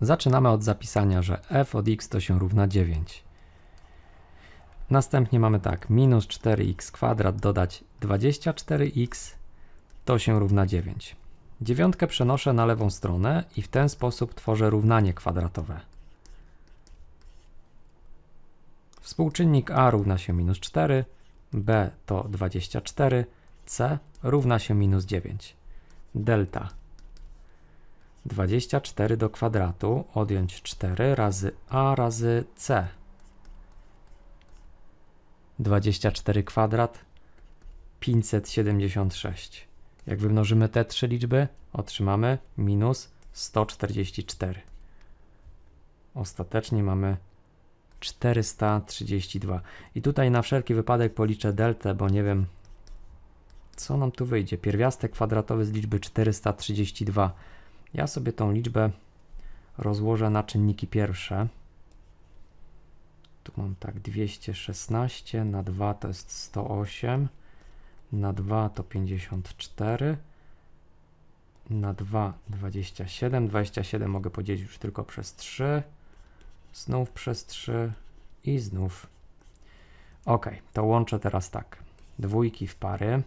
Zaczynamy od zapisania, że f od x to się równa 9. Następnie mamy tak, minus 4x kwadrat dodać 24x to się równa 9. Dziewiątkę przenoszę na lewą stronę i w ten sposób tworzę równanie kwadratowe. Współczynnik a równa się minus 4, b to 24, c równa się minus 9. Delta 24 do kwadratu odjąć 4 razy a razy c. 24 kwadrat 576. Jak wymnożymy te trzy liczby, otrzymamy minus 144. Ostatecznie mamy 432. I tutaj na wszelki wypadek policzę deltę, bo nie wiem, co nam tu wyjdzie. Pierwiastek kwadratowy z liczby 432 ja sobie tą liczbę rozłożę na czynniki pierwsze. Tu mam tak 216, na 2 to jest 108, na 2 to 54, na 2 27, 27 mogę podzielić już tylko przez 3, znów przez 3 i znów. Ok, to łączę teraz tak. Dwójki w pary,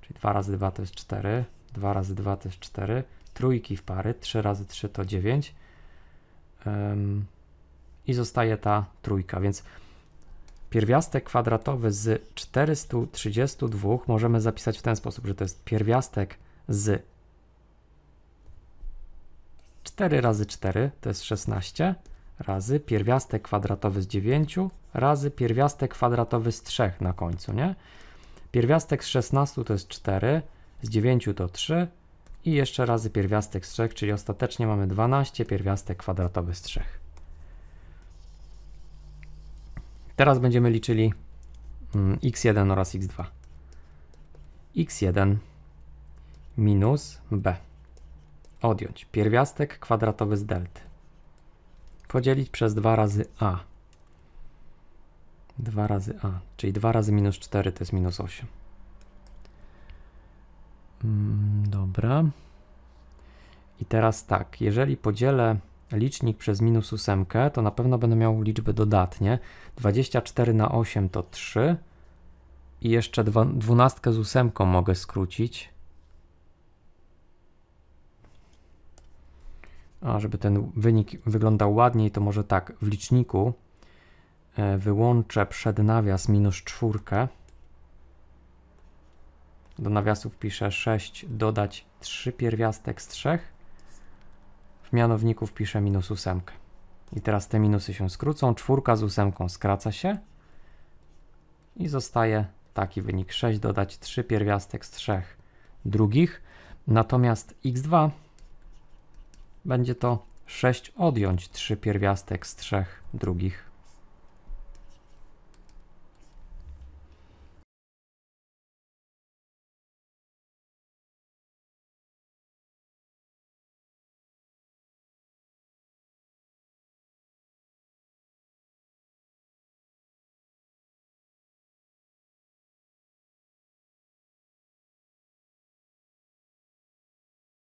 czyli 2 razy 2 to jest 4, 2 razy 2 to jest 4, trójki w pary, 3 razy 3 to 9 um, i zostaje ta trójka, więc pierwiastek kwadratowy z 432 możemy zapisać w ten sposób, że to jest pierwiastek z 4 razy 4 to jest 16 razy pierwiastek kwadratowy z 9 razy pierwiastek kwadratowy z 3 na końcu, nie? Pierwiastek z 16 to jest 4, z 9 to 3, i jeszcze razy pierwiastek z 3, czyli ostatecznie mamy 12 pierwiastek kwadratowych z 3. Teraz będziemy liczyli mm, x1 oraz x2. x1 minus b. Odjąć pierwiastek kwadratowy z delty. Podzielić przez 2 razy a. 2 razy a, czyli 2 razy minus 4 to jest minus 8. Dobra. I teraz tak, jeżeli podzielę licznik przez minus 8, to na pewno będę miał liczby dodatnie. 24 na 8 to 3. I jeszcze 12 z 8 mogę skrócić. A żeby ten wynik wyglądał ładniej, to może tak, w liczniku e, wyłączę przed nawias minus 4 do nawiasów piszę 6 dodać 3 pierwiastek z 3. W mianowniku piszę minus 8. I teraz te minusy się skrócą. Czwórka z ósemką skraca się. I zostaje taki wynik 6 dodać 3 pierwiastek z 3 drugich. Natomiast x2 będzie to 6 odjąć 3 pierwiastek z 3 drugich.